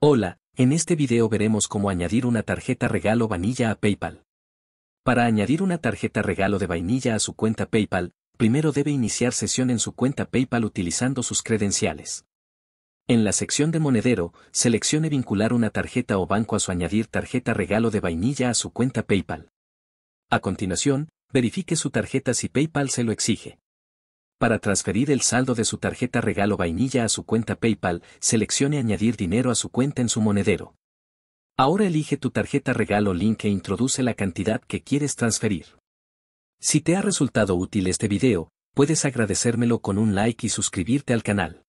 Hola, en este video veremos cómo añadir una tarjeta regalo vainilla a PayPal. Para añadir una tarjeta regalo de vainilla a su cuenta PayPal, primero debe iniciar sesión en su cuenta PayPal utilizando sus credenciales. En la sección de monedero, seleccione vincular una tarjeta o banco a su añadir tarjeta regalo de vainilla a su cuenta PayPal. A continuación, verifique su tarjeta si PayPal se lo exige. Para transferir el saldo de su tarjeta regalo vainilla a su cuenta PayPal, seleccione Añadir dinero a su cuenta en su monedero. Ahora elige tu tarjeta regalo link e introduce la cantidad que quieres transferir. Si te ha resultado útil este video, puedes agradecérmelo con un like y suscribirte al canal.